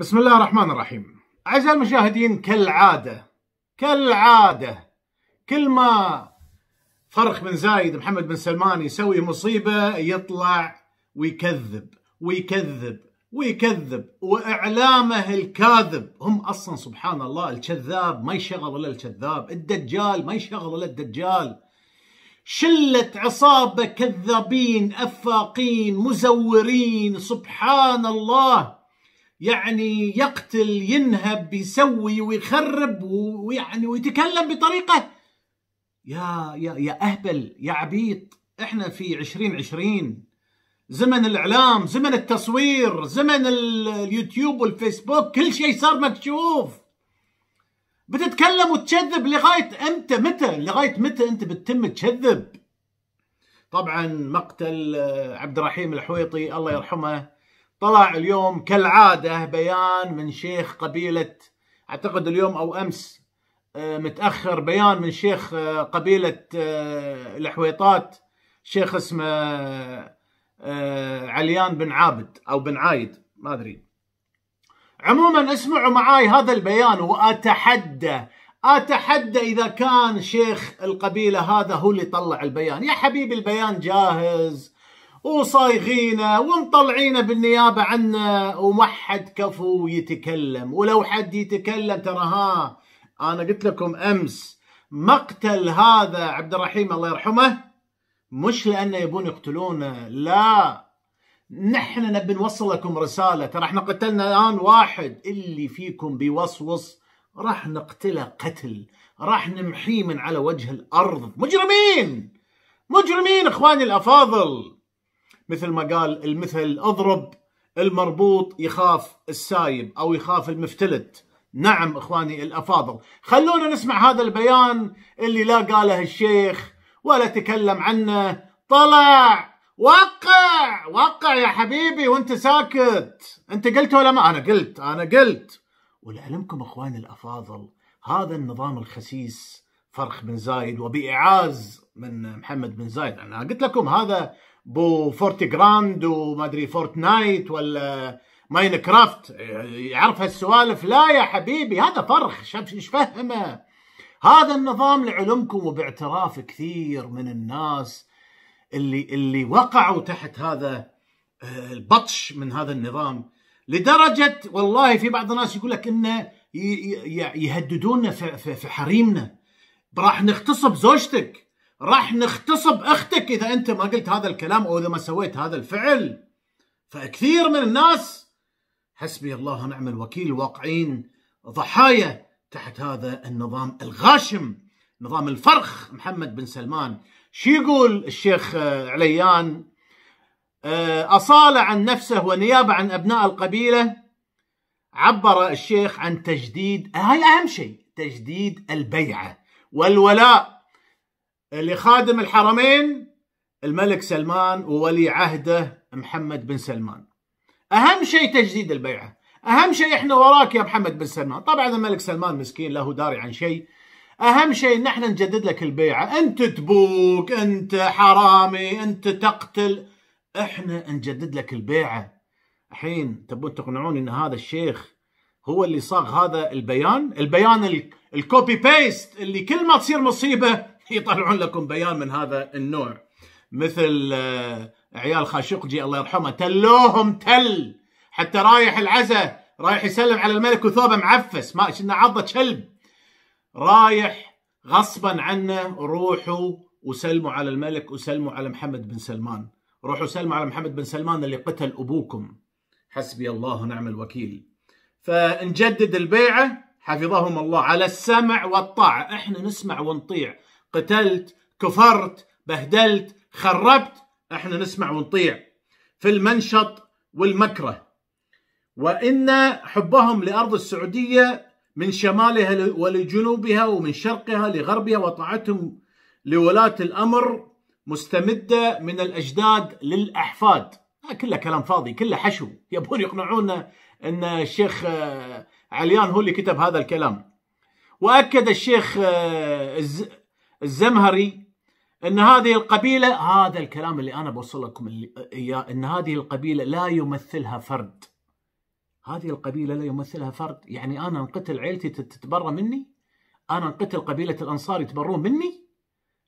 بسم الله الرحمن الرحيم أعزائي المشاهدين كالعادة كالعادة كل ما فرخ بن زايد محمد بن سلمان يسوي مصيبة يطلع ويكذب ويكذب ويكذب وإعلامه الكاذب هم أصلا سبحان الله الكذاب ما يشغل إلا الكذاب الدجال ما يشغل إلا الدجال شلة عصابة كذابين أفاقين مزورين سبحان الله يعني يقتل ينهب يسوي ويخرب ويعني ويتكلم بطريقه يا يا يا اهبل يا عبيط احنا في 2020 زمن الاعلام زمن التصوير زمن اليوتيوب والفيسبوك كل شيء صار مكشوف بتتكلم وتكذب لغايه امتى متى لغايه متى انت بتتم تكذب طبعا مقتل آه، عبد الرحيم الحويطي الله يرحمه طلع اليوم كالعاده بيان من شيخ قبيله اعتقد اليوم او امس آه، متاخر بيان من شيخ آه، قبيله آه، الحويطات شيخ اسمه عليان بن عابد او بن عايد ما ادري عموما اسمعوا معاي هذا البيان واتحدى اتحدى اذا كان شيخ القبيله هذا هو اللي طلع البيان يا حبيبي البيان جاهز وصايغينه ومطلعينه بالنيابه عنا وما حد كفو يتكلم ولو حد يتكلم ترى ها انا قلت لكم امس مقتل هذا عبد الرحيم الله يرحمه مش لانه يبون يقتلونه لا نحن نبي نوصل لكم رساله ترى احنا قتلنا الان واحد اللي فيكم بيوسوس راح نقتله قتل راح نمحيه من على وجه الارض مجرمين مجرمين اخواني الافاضل مثل ما قال المثل اضرب المربوط يخاف السايب او يخاف المفتلت نعم اخواني الافاضل خلونا نسمع هذا البيان اللي لا قاله الشيخ ولا تكلم عنه طلع وقع وقع يا حبيبي وانت ساكت انت قلت ولا ما انا قلت انا قلت ولعلمكم اخواني الافاضل هذا النظام الخسيس فرخ بن زايد وبإعاز من محمد بن زايد انا قلت لكم هذا بو فورتي جراند وما ادري فورتنايت ولا ماينكرافت يعرف هالسوالف لا يا حبيبي هذا فرخ ايش فهمه هذا النظام لعلمكم وباعتراف كثير من الناس اللي اللي وقعوا تحت هذا آه، البطش من هذا النظام لدرجه والله في بعض الناس يقول لك انه يهددونا في حريمنا راح نغتصب زوجتك راح نغتصب اختك اذا انت ما قلت هذا الكلام او اذا ما سويت هذا الفعل فكثير من الناس حسبي الله ونعم الوكيل واقعين ضحايا تحت هذا النظام الغاشم نظام الفرخ محمد بن سلمان شو يقول الشيخ عليان آه، اصاله عن نفسه ونيابة عن أبناء القبيلة عبر الشيخ عن تجديد هاي أهم شيء تجديد البيعة والولاء اللي خادم الحرمين الملك سلمان وولي عهده محمد بن سلمان اهم شيء تجديد البيعه اهم شيء احنا وراك يا محمد بن سلمان طبعا الملك سلمان مسكين له داري عن شيء اهم شيء نحن نجدد لك البيعه انت تبوك انت حرامي انت تقتل احنا نجدد لك البيعه الحين تبون تقنعون ان هذا الشيخ هو اللي صاغ هذا البيان البيان الكوبي بيست اللي كل ما تصير مصيبه يطلعون لكم بيان من هذا النوع مثل آه، عيال خاشقجي الله يرحمه تلوهم تل حتى رايح العزة رايح يسلم على الملك وثوبه معفس ما كنا عضه كلب رايح غصبا عنه روحوا وسلموا على الملك وسلموا على محمد بن سلمان روحوا سلموا على محمد بن سلمان اللي قتل ابوكم حسبي الله ونعم الوكيل فنجدد البيعه حفظهم الله على السمع والطاعه احنا نسمع ونطيع قتلت كفرت بهدلت خربت احنا نسمع ونطيع في المنشط والمكره وان حبهم لارض السعوديه من شمالها ولجنوبها ومن شرقها لغربها وطاعتهم لولاة الامر مستمده من الاجداد للاحفاد آه، كله كلام فاضي كله حشو يبون يقنعونا ان الشيخ آه، عليان هو اللي كتب هذا الكلام واكد الشيخ آه، الزمهري ان هذه القبيله هذا الكلام اللي انا بوصل لكم اياه ان هذه القبيله لا يمثلها فرد هذه القبيله لا يمثلها فرد يعني انا انقتل عيلتي تتبرى مني انا انقتل قبيله الانصار يتبرون مني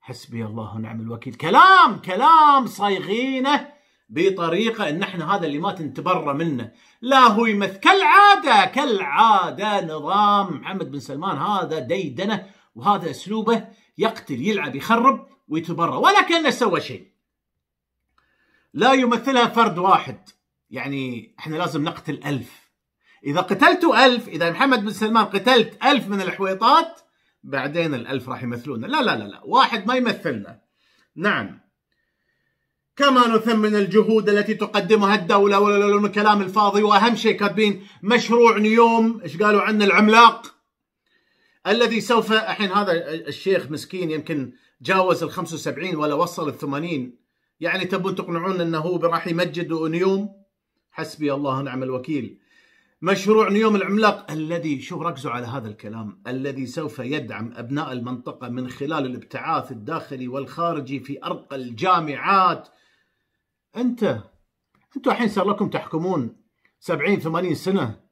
حسبي الله ونعم الوكيل كلام كلام صايغينه بطريقه ان احنا هذا اللي ما تنتبرى منه لا هو يمثل كالعاده كالعاده نظام محمد بن سلمان هذا ديدنه وهذا اسلوبه يقتل يلعب يخرب ويتبرى ولا كانه سوى شيء لا يمثلها فرد واحد يعني احنا لازم نقتل ألف إذا قتلتوا ألف إذا محمد بن سلمان قتلت ألف من الحويطات بعدين الألف راح يمثلونا لا لا لا لا واحد ما يمثلنا نعم كما نثمن الجهود التي تقدمها الدولة ولا الكلام الفاضي وأهم شيء كاتبين مشروع نيوم إيش قالوا عنه العملاق الذي سوف الحين هذا الشيخ مسكين يمكن جاوز ال 75 ولا وصل ال 80 يعني تبون تقنعون انه هو راح يمجد نيوم حسبي الله ونعم الوكيل مشروع نيوم العملاق الذي شوف ركزوا على هذا الكلام الذي سوف يدعم ابناء المنطقه من خلال الابتعاث الداخلي والخارجي في ارقى الجامعات انت انتوا الحين صار لكم تحكمون 70 80 سنه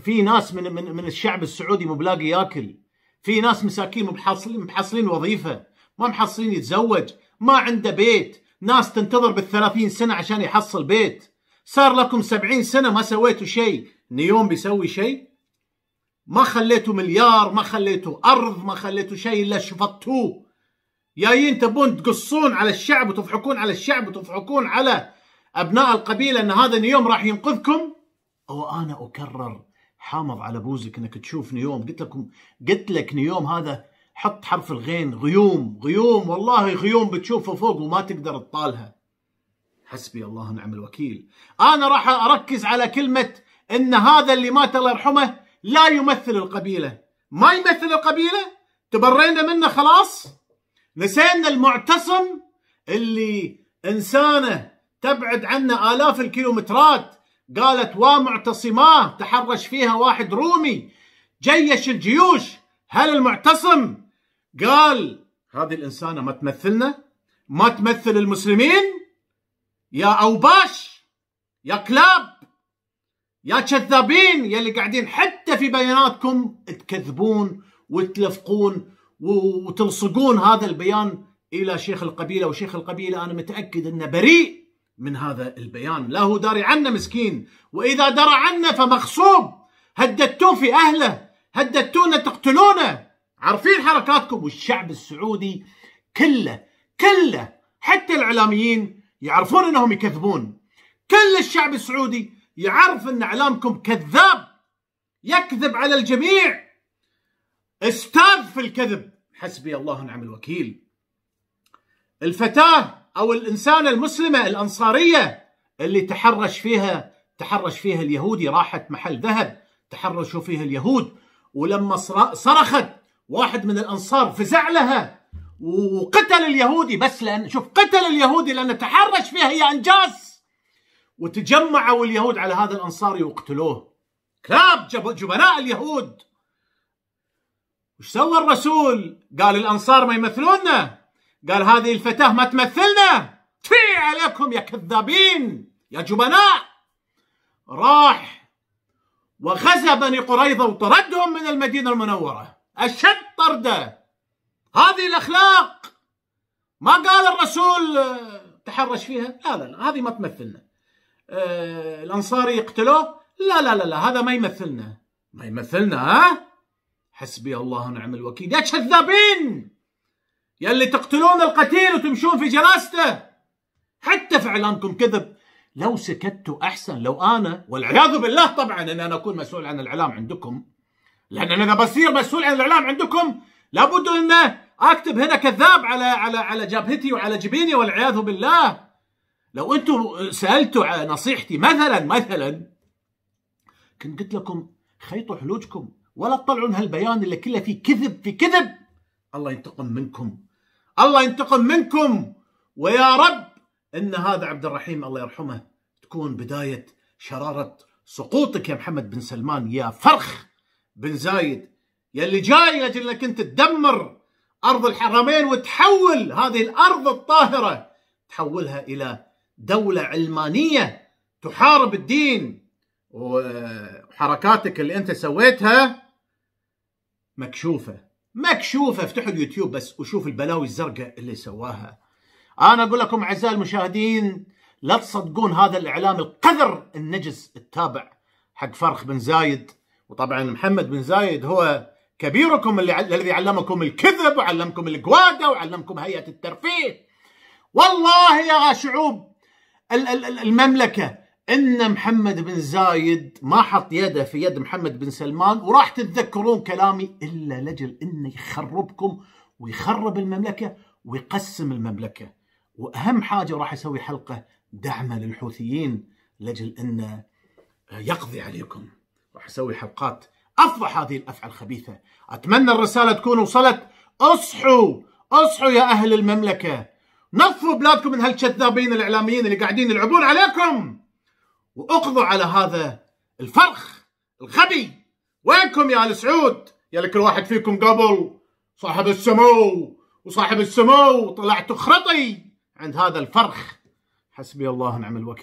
في ناس من من من الشعب السعودي مو بلاقي ياكل في ناس مساكين محصلين محصلين وظيفه ما محصلين يتزوج ما عنده بيت ناس تنتظر بالثلاثين سنة عشان يحصل بيت صار لكم سبعين سنة ما سويتوا شيء نيوم بيسوي شيء ما خليتوا مليار ما خليتوا أرض ما خليتوا شيء إلا شفطتوه جايين تبون تقصون على الشعب وتضحكون على الشعب وتضحكون على أبناء القبيلة أن هذا نيوم راح ينقذكم او انا اكرر حامض على بوزك انك تشوف نيوم قلت لكم قلت لك نيوم هذا حط حرف الغين غيوم غيوم والله غيوم بتشوفه فوق وما تقدر تطالها حسبي الله ونعم الوكيل انا راح اركز على كلمه ان هذا اللي مات الله يرحمه لا يمثل القبيله ما يمثل القبيله تبرينا منه خلاص نسينا المعتصم اللي انسانه تبعد عنا الاف الكيلومترات قالت ومعتصماه تحرش فيها واحد رومي جيش الجيوش هل المعتصم قال هذه الإنسانة ما تمثلنا ما تمثل المسلمين يا أوباش يا كلاب يا كذابين يلي قاعدين حتى في بياناتكم تكذبون وتلفقون وتلصقون هذا البيان إلى شيخ القبيلة وشيخ القبيلة أنا متأكد أنه بريء من هذا البيان لا هو داري عنا مسكين وإذا درى عنا فمغصوب هددتوه في أهله هددتونا تقتلونا عارفين حركاتكم والشعب السعودي كله كله حتى الإعلاميين يعرفون أنهم يكذبون كل الشعب السعودي يعرف أن إعلامكم كذاب يكذب على الجميع استاذ في الكذب حسبي الله ونعم الوكيل الفتاه أو الإنسانة المسلمة الأنصارية اللي تحرش فيها تحرش فيها اليهودي راحت محل ذهب تحرشوا فيها اليهود ولما صرخت واحد من الأنصار فزع لها وقتل اليهودي بس لأن شوف قتل اليهودي لأنه تحرش فيها هي أنجاس وتجمعوا اليهود على هذا الأنصاري وقتلوه كلاب جبناء اليهود وش سوى الرسول قال الأنصار ما يمثلوننا قال هذه الفتاة ما تمثلنا في عليكم يا كذابين يا جبناء راح وغزا بني قريظة وطردهم من المدينة المنورة أشد طردة هذه الأخلاق ما قال الرسول تحرش فيها لا لا لا هذه ما تمثلنا أه الأنصار يقتلوه لا لا لا لا هذا ما يمثلنا ما يمثلنا ها حسبي الله ونعم الوكيل يا كذابين يلي تقتلون القتيل وتمشون في جنازته حتى في كذب لو سكتوا احسن لو انا والعياذ بالله طبعا ان انا اكون مسؤول عن الاعلام عندكم لان انا اذا بصير مسؤول عن الاعلام عندكم لابد ان اكتب هنا كذاب على على على جبهتي وعلى جبيني والعياذ بالله لو انتم سالتوا على نصيحتي مثلا مثلا كنت قلت لكم خيطوا حلوجكم ولا تطلعون هالبيان اللي كله فيه كذب في كذب الله ينتقم منكم الله ينتقم منكم ويا رب ان هذا عبد الرحيم الله يرحمه تكون بدايه شراره سقوطك يا محمد بن سلمان يا فرخ بن زايد يا اللي جاي اجل انك انت تدمر ارض الحرمين وتحول هذه الارض الطاهره تحولها الى دوله علمانيه تحارب الدين وحركاتك اللي انت سويتها مكشوفه مكشوفه افتحوا اليوتيوب بس وشوف البلاوي الزرقاء اللي سواها انا اقول لكم اعزائي المشاهدين لا تصدقون هذا الاعلام القذر النجس التابع حق فرخ بن زايد وطبعا محمد بن زايد هو كبيركم اللي الذي علمكم الكذب وعلمكم القواده وعلمكم هيئه الترفيه والله يا شعوب المملكه ان محمد بن زايد ما حط يده في يد محمد بن سلمان وراح تتذكرون كلامي الا لاجل انه يخربكم ويخرب المملكه ويقسم المملكه واهم حاجه راح اسوي حلقه دعمه للحوثيين لاجل انه يقضي عليكم راح اسوي حلقات افضح هذه الافعى الخبيثه اتمنى الرساله تكون وصلت اصحوا اصحوا يا اهل المملكه نظفوا بلادكم من هالكذابين الاعلاميين اللي قاعدين يلعبون عليكم واقضوا على هذا الفرخ الغبي وينكم يا ال سعود يا كل واحد فيكم قبل صاحب السمو وصاحب السمو طلعت خرطي عند هذا الفرخ حسبي الله ونعم الوكيل